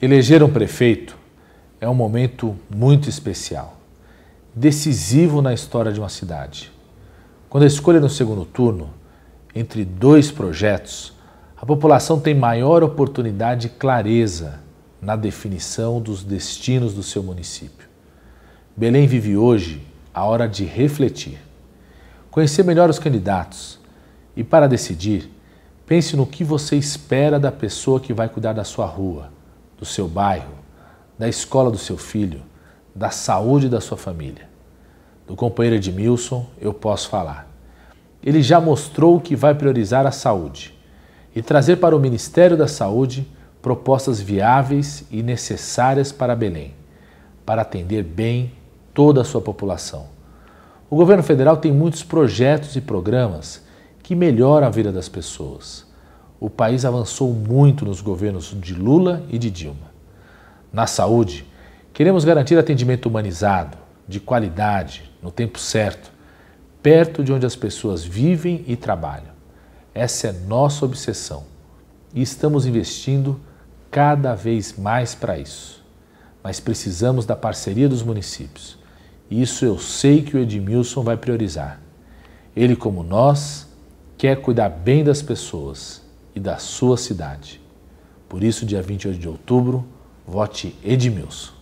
Eleger um prefeito é um momento muito especial, decisivo na história de uma cidade. Quando a escolha é no segundo turno entre dois projetos, a população tem maior oportunidade e clareza na definição dos destinos do seu município. Belém vive hoje a hora de refletir, conhecer melhor os candidatos e, para decidir, pense no que você espera da pessoa que vai cuidar da sua rua do seu bairro, da escola do seu filho, da saúde da sua família. Do companheiro Edmilson, eu posso falar. Ele já mostrou que vai priorizar a saúde e trazer para o Ministério da Saúde propostas viáveis e necessárias para Belém, para atender bem toda a sua população. O governo federal tem muitos projetos e programas que melhoram a vida das pessoas o país avançou muito nos governos de Lula e de Dilma. Na saúde, queremos garantir atendimento humanizado, de qualidade, no tempo certo, perto de onde as pessoas vivem e trabalham. Essa é nossa obsessão e estamos investindo cada vez mais para isso. Mas precisamos da parceria dos municípios. Isso eu sei que o Edmilson vai priorizar. Ele, como nós, quer cuidar bem das pessoas e da sua cidade. Por isso, dia 28 de outubro, vote Edmilson.